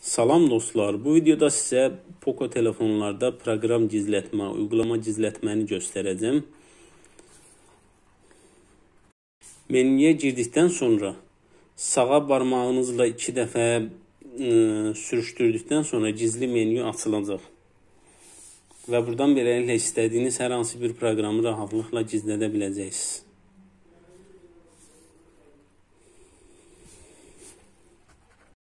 Salam dostlar, bu videoda sizə Poco telefonlarda proqram gizlətmə, uygulama gizlətməni göstərəcəm. Menüyə girdikdən sonra sağa barmağınızla 2 dəfə ə, e, sürüşdürdükdən sonra gizli menyu açılacaq. Və buradan beləliklə istədiyiniz hər hansı bir proqramı rahatlıqla gizlədə biləcəksiniz.